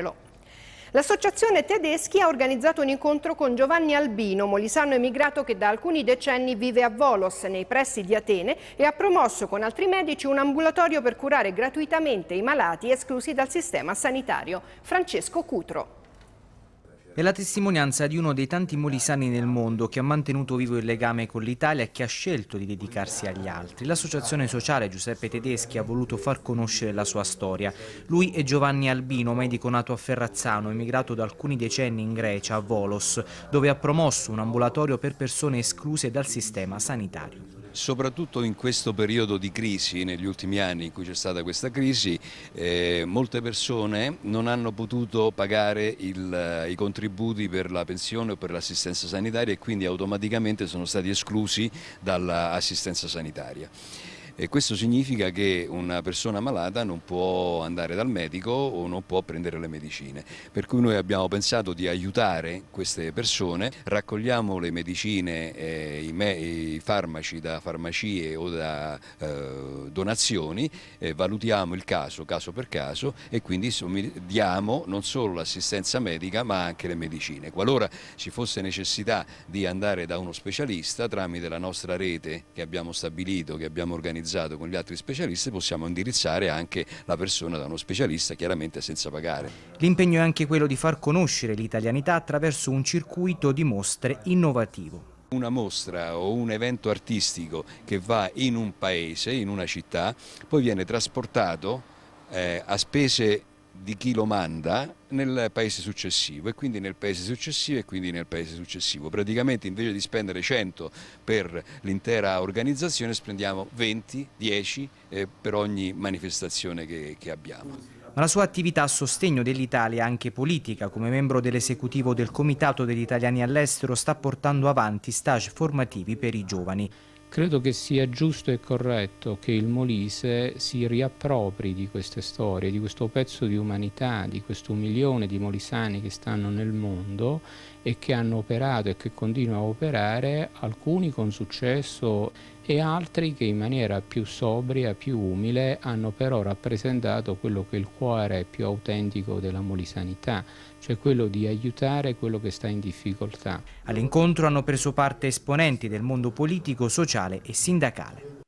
Michelangelo. L'associazione Tedeschi ha organizzato un incontro con Giovanni Albino, molisano emigrato che da alcuni decenni vive a Volos, nei pressi di Atene, e ha promosso con altri medici un ambulatorio per curare gratuitamente i malati esclusi dal sistema sanitario. Francesco Cutro. È la testimonianza di uno dei tanti molisani nel mondo che ha mantenuto vivo il legame con l'Italia e che ha scelto di dedicarsi agli altri. L'associazione sociale Giuseppe Tedeschi ha voluto far conoscere la sua storia. Lui è Giovanni Albino, medico nato a Ferrazzano, emigrato da alcuni decenni in Grecia, a Volos, dove ha promosso un ambulatorio per persone escluse dal sistema sanitario soprattutto in questo periodo di crisi, negli ultimi anni in cui c'è stata questa crisi, eh, molte persone non hanno potuto pagare il, eh, i contributi per la pensione o per l'assistenza sanitaria e quindi automaticamente sono stati esclusi dall'assistenza sanitaria e questo significa che una persona malata non può andare dal medico o non può prendere le medicine. Per cui noi abbiamo pensato di aiutare queste persone, raccogliamo le medicine, eh, i, me i, farmaci da farmacie o da eh, donazioni, eh, valutiamo il caso, caso per caso e quindi diamo non solo l'assistenza medica ma anche le medicine. Qualora ci fosse necessità di andare da uno specialista tramite la nostra rete che abbiamo stabilito, che abbiamo organizzato, organizzato con gli altri specialisti possiamo indirizzare anche la persona da uno specialista, chiaramente senza pagare. L'impegno è anche quello di far conoscere l'italianità attraverso un circuito di mostre innovativo una mostra o un evento artistico che va in un paese, in una città, poi viene trasportato eh, a spese di chi lo manda nel paese successivo e quindi nel paese successivo e quindi nel paese successivo. Praticamente invece di spendere 100 per l'intera organizzazione spendiamo 20, 10 eh, per ogni manifestazione che, che abbiamo. Ma la sua attività a sostegno dell'Italia, anche politica, come membro dell'esecutivo del Comitato degli Italiani all'estero, sta portando avanti stage formativi per i giovani. Credo che sia giusto e corretto che il Molise si riappropri di queste storie, di questo pezzo di umanità, di questo milione di molisani che stanno nel mondo e che hanno operato e che continuano a operare, alcuni con successo e altri che in maniera più sobria, più umile, hanno però rappresentato quello che è il cuore più autentico della molisanità, cioè quello di aiutare quello che sta in difficoltà. All'incontro hanno preso parte esponenti del mondo politico, sociale sociale e sindacale.